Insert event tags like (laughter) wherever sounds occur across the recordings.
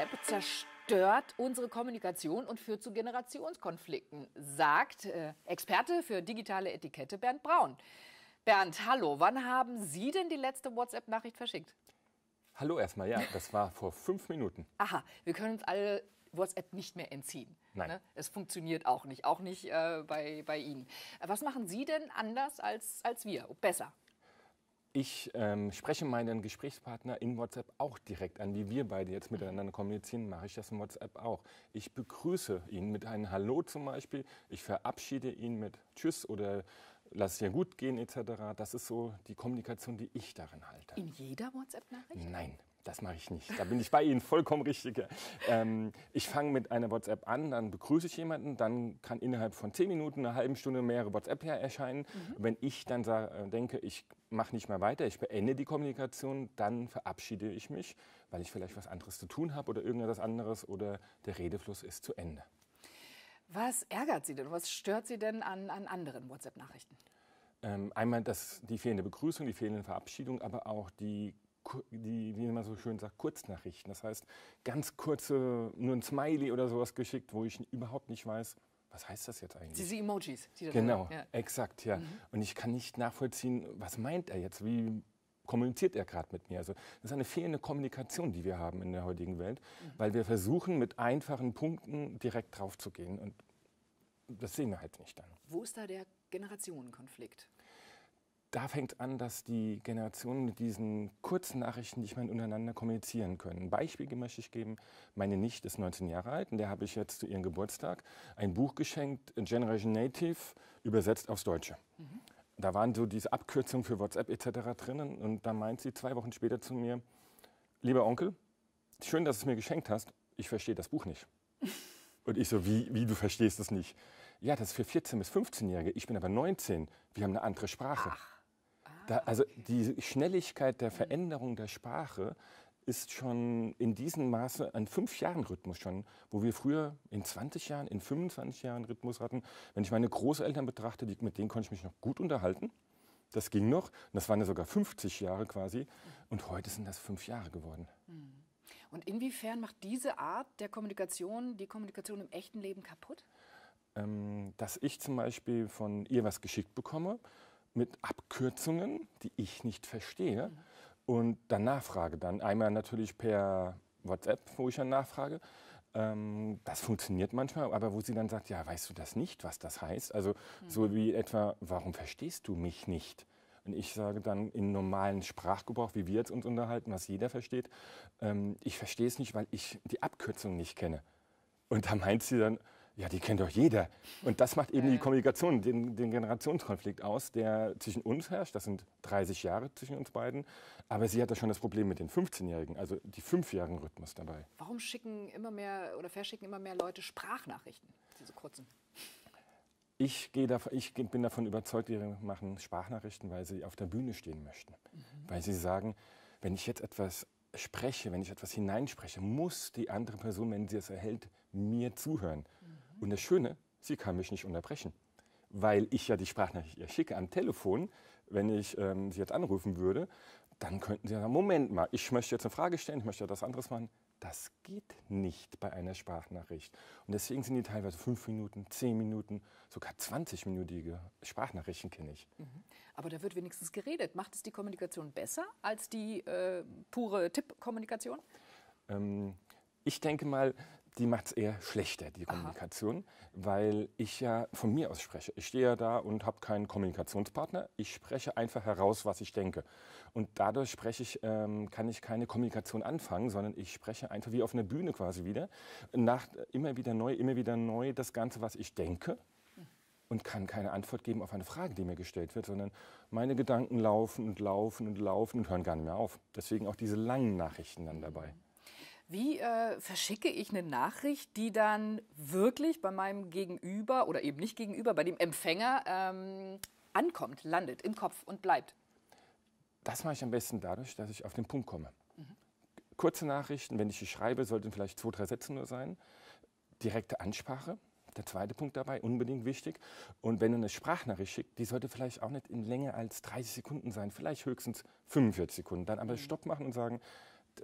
WhatsApp zerstört unsere Kommunikation und führt zu Generationskonflikten, sagt äh, Experte für digitale Etikette Bernd Braun. Bernd, hallo, wann haben Sie denn die letzte WhatsApp-Nachricht verschickt? Hallo erstmal, ja, das war vor fünf Minuten. Aha, wir können uns alle WhatsApp nicht mehr entziehen. Nein. Ne? Es funktioniert auch nicht, auch nicht äh, bei, bei Ihnen. Was machen Sie denn anders als, als wir, besser? ich ähm, spreche meinen Gesprächspartner in WhatsApp auch direkt an, wie wir beide jetzt miteinander kommunizieren, mache ich das in WhatsApp auch. Ich begrüße ihn mit einem Hallo zum Beispiel, ich verabschiede ihn mit Tschüss oder lass es dir gut gehen etc. Das ist so die Kommunikation, die ich darin halte. In jeder WhatsApp-Nachricht? Nein, das mache ich nicht. Da bin ich bei Ihnen vollkommen richtig. Ähm, ich fange mit einer WhatsApp an, dann begrüße ich jemanden, dann kann innerhalb von zehn Minuten, einer halben Stunde mehrere WhatsApp her erscheinen. Mhm. Wenn ich dann sage, äh, denke, ich mache nicht mehr weiter, ich beende die Kommunikation, dann verabschiede ich mich, weil ich vielleicht was anderes zu tun habe oder irgendetwas anderes oder der Redefluss ist zu Ende. Was ärgert Sie denn? Was stört Sie denn an, an anderen WhatsApp-Nachrichten? Ähm, einmal das, die fehlende Begrüßung, die fehlende Verabschiedung, aber auch die die, wie man so schön sagt, Kurznachrichten. Das heißt, ganz kurze, nur ein Smiley oder sowas geschickt, wo ich überhaupt nicht weiß, was heißt das jetzt eigentlich? Diese Emojis. Die genau, ja. exakt, ja. Mhm. Und ich kann nicht nachvollziehen, was meint er jetzt? Wie kommuniziert er gerade mit mir? Also das ist eine fehlende Kommunikation, die wir haben in der heutigen Welt, mhm. weil wir versuchen, mit einfachen Punkten direkt drauf zu gehen. Und das sehen wir halt nicht dann. Wo ist da der Generationenkonflikt? da fängt an, dass die Generationen mit diesen kurzen Nachrichten nicht mehr untereinander kommunizieren können. Beispiele möchte ich geben. Meine Nichte ist 19 Jahre alt und der habe ich jetzt zu ihrem Geburtstag ein Buch geschenkt, Generation Native, übersetzt aufs Deutsche. Mhm. Da waren so diese Abkürzungen für WhatsApp etc. drinnen und da meint sie zwei Wochen später zu mir, lieber Onkel, schön, dass du es mir geschenkt hast, ich verstehe das Buch nicht. (laughs) Und ich so, wie, wie du verstehst es nicht? Ja, das ist für 14- bis 15-Jährige. Ich bin aber 19. Wir haben eine andere Sprache. Ach. Da, also die Schnelligkeit der Veränderung der Sprache ist schon in diesem Maße ein fünf Jahren Rhythmus schon, wo wir früher in 20 Jahren, in 25 Jahren Rhythmus hatten. Wenn ich meine Großeltern betrachte, die, mit denen konnte ich mich noch gut unterhalten. Das ging noch. Das waren ja sogar 50 Jahre quasi. Und heute sind das fünf Jahre geworden. Mhm. Und inwiefern macht diese Art der Kommunikation die Kommunikation im echten Leben kaputt? Ähm, dass ich zum Beispiel von ihr was geschickt bekomme mit Abkürzungen, die ich nicht verstehe. Und dann nachfrage dann. Einmal natürlich per WhatsApp, wo ich dann nachfrage. Ähm, das funktioniert manchmal, aber wo sie dann sagt, ja, weißt du das nicht, was das heißt? Also mhm. so wie etwa, warum verstehst du mich nicht? Und ich sage dann in normalen Sprachgebrauch, wie wir jetzt uns unterhalten, was jeder versteht, ähm, ich verstehe es nicht, weil ich die Abkürzung nicht kenne. Und da meint sie dann, ja, die kennt doch jeder. Und das macht eben ja. die Kommunikation, den, den, Generationskonflikt aus, der zwischen uns herrscht. Das sind 30 Jahre zwischen uns beiden. Aber sie hat da schon das Problem mit den 15-Jährigen, also die 5-Jährigen-Rhythmus dabei. Warum schicken immer mehr oder verschicken immer mehr Leute Sprachnachrichten, diese kurzen? Ich, gehe davon, ich bin davon überzeugt, die machen Sprachnachrichten, weil sie auf der Bühne stehen möchten. Mhm. Weil sie sagen, wenn ich jetzt etwas spreche, wenn ich etwas hineinspreche, muss die andere Person, wenn sie es erhält, mir zuhören. Und das Schöne, sie kann mich nicht unterbrechen, weil ich ja die Sprachnachricht ihr schicke am Telefon, wenn ich ähm, sie jetzt anrufen würde, dann könnten sie sagen, Moment mal, ich möchte jetzt eine Frage stellen, ich möchte etwas anderes machen. Das geht nicht bei einer Sprachnachricht. Und deswegen sind die teilweise fünf Minuten, zehn Minuten, sogar 20-minütige Sprachnachrichten kenne ich. Mhm. Aber da wird wenigstens geredet. Macht es die Kommunikation besser als die äh, pure Tippkommunikation? Ähm, ich denke mal, die macht es eher schlechter, die Kommunikation, Aha. weil ich ja von mir aus spreche. Ich stehe ja da und habe keinen Kommunikationspartner. Ich spreche einfach heraus, was ich denke. Und dadurch spreche ich, ähm, kann ich keine Kommunikation anfangen, sondern ich spreche einfach wie auf einer Bühne quasi wieder. Nach, immer wieder neu, immer wieder neu das Ganze, was ich denke. Und kann keine Antwort geben auf eine Frage, die mir gestellt wird, sondern meine Gedanken laufen und laufen und laufen und hören gar nicht mehr auf. Deswegen auch diese langen Nachrichten dann dabei. Mhm. Wie äh, verschicke ich eine Nachricht, die dann wirklich bei meinem Gegenüber oder eben nicht Gegenüber, bei dem Empfänger ähm, ankommt, landet im Kopf und bleibt? Das mache ich am besten dadurch, dass ich auf den Punkt komme. Mhm. Kurze Nachrichten, wenn ich sie schreibe, sollten vielleicht zwei, drei Sätze nur sein. Direkte Ansprache, der zweite Punkt dabei, unbedingt wichtig. Und wenn du eine Sprachnachricht schickst, die sollte vielleicht auch nicht in Länge als 30 Sekunden sein, vielleicht höchstens 45 Sekunden. Dann aber mhm. Stopp machen und sagen,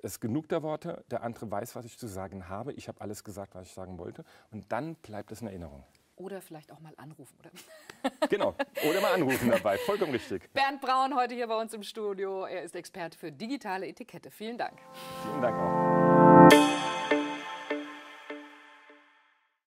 es genug der Worte, der andere weiß, was ich zu sagen habe, ich habe alles gesagt, was ich sagen wollte und dann bleibt es in Erinnerung. Oder vielleicht auch mal anrufen, oder? (laughs) Genau, oder mal anrufen dabei, vollkommen richtig. Bernd Braun heute hier bei uns im Studio. Er ist Experte für digitale Etikette. Vielen Dank. Vielen Dank auch.